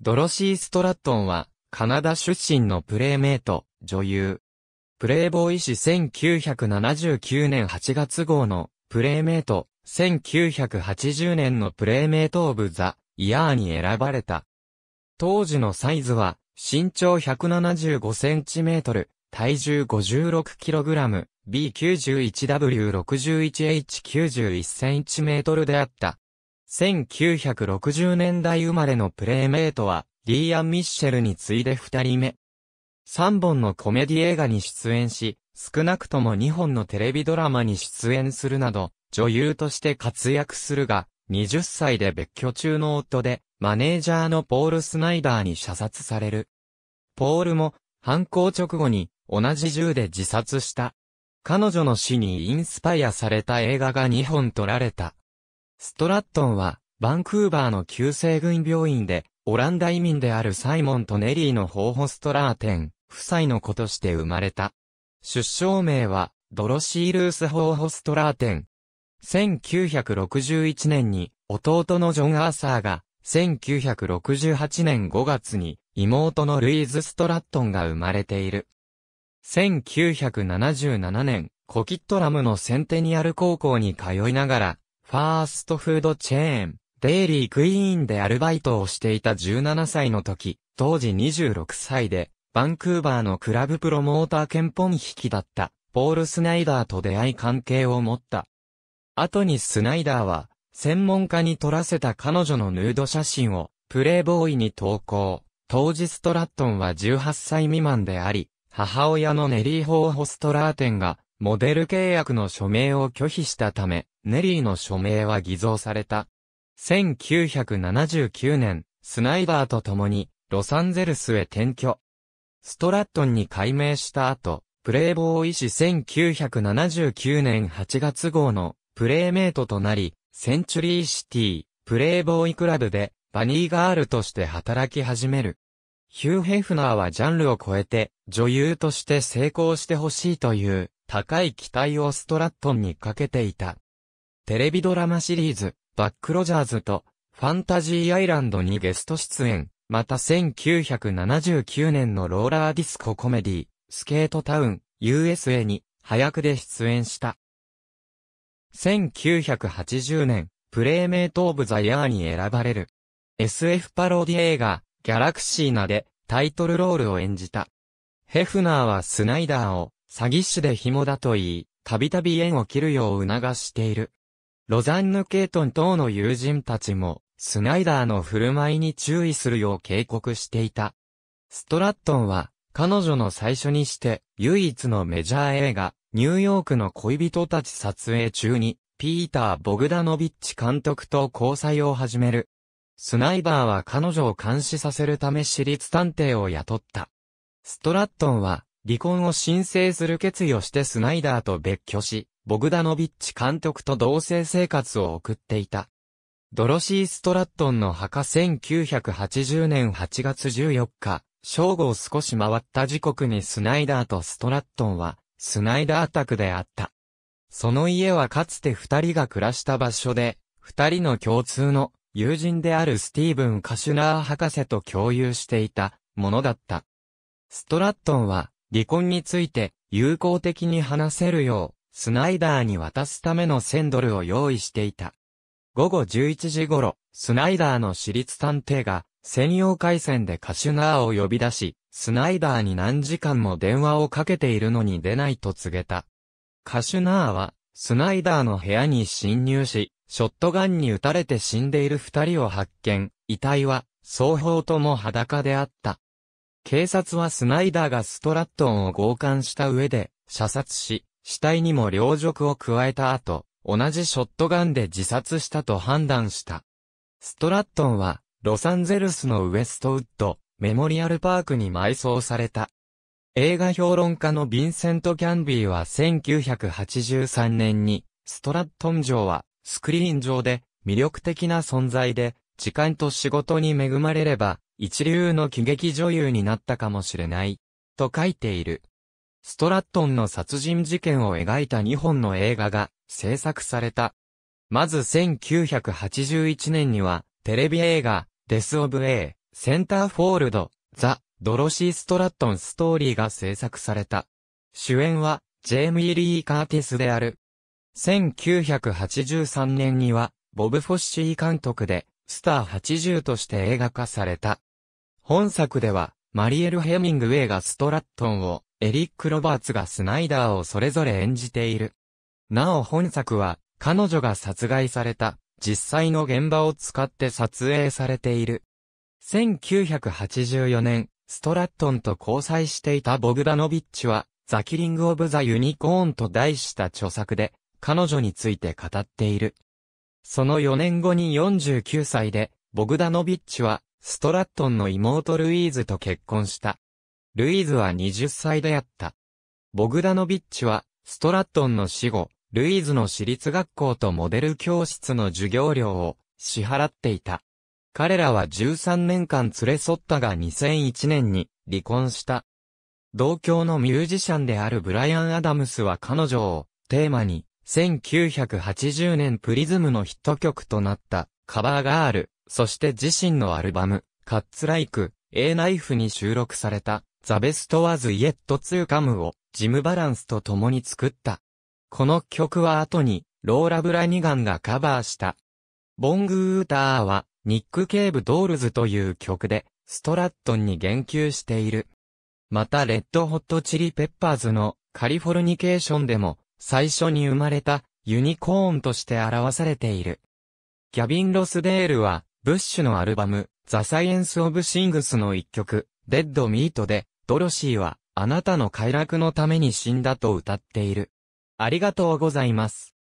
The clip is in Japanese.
ドロシー・ストラットンは、カナダ出身のプレイメイト、女優。プレイボーイ誌1979年8月号の、プレイメイト、1980年のプレイメイト・オブ・ザ・イヤーに選ばれた。当時のサイズは、身長1 7 5トル、体重5 6ラム、b 9 1 w 6 1 h 9 1トルであった。1960年代生まれのプレイメイトは、リーアン・ミッシェルに次いで二人目。3本のコメディ映画に出演し、少なくとも2本のテレビドラマに出演するなど、女優として活躍するが、20歳で別居中の夫で、マネージャーのポール・スナイダーに射殺される。ポールも、犯行直後に、同じ銃で自殺した。彼女の死にインスパイアされた映画が2本撮られた。ストラットンは、バンクーバーの旧西軍病院で、オランダ移民であるサイモンとネリーのホーホストラーテン、夫妻の子として生まれた。出生名は、ドロシー・ルース・ホーホストラーテン。1961年に、弟のジョン・アーサーが、1968年5月に、妹のルイーズ・ストラットンが生まれている。1977年、コキットラムのセンテニアル高校に通いながら、ファーストフードチェーン、デイリークイーンでアルバイトをしていた17歳の時、当時26歳で、バンクーバーのクラブプロモーター兼本引きだった、ポール・スナイダーと出会い関係を持った。後にスナイダーは、専門家に撮らせた彼女のヌード写真を、プレイボーイに投稿。当時ストラットンは18歳未満であり、母親のネリー・ホーホストラーテンが、モデル契約の署名を拒否したため、ネリーの署名は偽造された。1979年、スナイダーと共に、ロサンゼルスへ転居。ストラットンに改名した後、プレイボーイ氏1979年8月号のプレイメイトとなり、センチュリーシティ、プレイボーイクラブで、バニーガールとして働き始める。ヒュー・ヘフナーはジャンルを超えて、女優として成功してほしいという高い期待をストラットンにかけていた。テレビドラマシリーズ、バックロジャーズと、ファンタジーアイランドにゲスト出演、また1979年のローラーディスココメディ、スケートタウン、USA に、早くで出演した。1980年、プレイメイト・オブ・ザ・ヤーに選ばれる。SF パロディ映画、ギャラクシーナでタイトルロールを演じた。ヘフナーはスナイダーを詐欺師で紐だと言い、たびたび縁を切るよう促している。ロザンヌ・ケイトン等の友人たちも、スナイダーの振る舞いに注意するよう警告していた。ストラットンは、彼女の最初にして、唯一のメジャー映画、ニューヨークの恋人たち撮影中に、ピーター・ボグダノビッチ監督と交際を始める。スナイダーは彼女を監視させるため私立探偵を雇った。ストラットンは、離婚を申請する決意をしてスナイダーと別居し、ボグダノビッチ監督と同棲生活を送っていた。ドロシー・ストラットンの墓1980年8月14日、正午を少し回った時刻にスナイダーとストラットンは、スナイダー宅であった。その家はかつて二人が暮らした場所で、二人の共通の友人であるスティーブン・カシュナー博士と共有していたものだった。ストラットンは離婚について友好的に話せるよう、スナイダーに渡すための1000ドルを用意していた。午後11時頃、スナイダーの私立探偵が専用回線でカシュナーを呼び出し、スナイダーに何時間も電話をかけているのに出ないと告げた。カシュナーは、スナイダーの部屋に侵入し、ショットガンに撃たれて死んでいる二人を発見、遺体は、双方とも裸であった。警察はスナイダーがストラットンを強姦した上で、射殺し、死体にも両辱を加えた後、同じショットガンで自殺したと判断した。ストラットンは、ロサンゼルスのウエストウッド、メモリアルパークに埋葬された。映画評論家のヴィンセント・キャンビーは1983年に、ストラットン城は、スクリーン上で、魅力的な存在で、時間と仕事に恵まれれば、一流の喜劇女優になったかもしれない、と書いている。ストラットンの殺人事件を描いた2本の映画が制作された。まず1981年には、テレビ映画、デス・オブ・エイ、センターフォールド、ザ・ドロシー・ストラットン・ストーリーが制作された。主演は、ジェイミー・リー・カーティスである。1983年には、ボブ・フォッシー監督で、スター80として映画化された。本作では、マリエル・ヘミングウェイがストラットンを、エリック・ロバーツがスナイダーをそれぞれ演じている。なお本作は、彼女が殺害された、実際の現場を使って撮影されている。1984年、ストラットンと交際していたボグダノビッチは、ザキリング・オブ・ザ・ユニコーンと題した著作で、彼女について語っている。その4年後に49歳で、ボグダノビッチは、ストラットンの妹ルイーズと結婚した。ルイーズは20歳であった。ボグダノビッチは、ストラットンの死後、ルイーズの私立学校とモデル教室の授業料を支払っていた。彼らは13年間連れ添ったが2001年に離婚した。同郷のミュージシャンであるブライアン・アダムスは彼女をテーマに1980年プリズムのヒット曲となったカバーガールそして自身のアルバム、カッツライク、A ナイフに収録された、ザベストワズイエットツーカムを、ジム・バランスと共に作った。この曲は後に、ローラ・ブラニガンがカバーした。ボング・ウーターは、ニック・ケーブ・ドールズという曲で、ストラットンに言及している。また、レッド・ホット・チリ・ペッパーズの、カリフォルニケーションでも、最初に生まれた、ユニコーンとして表されている。ギャビン・ロスデールは、ブッシュのアルバム、ザ・サイエンス・オブ・シングスの一曲、デッド・ミートで、ドロシーは、あなたの快楽のために死んだと歌っている。ありがとうございます。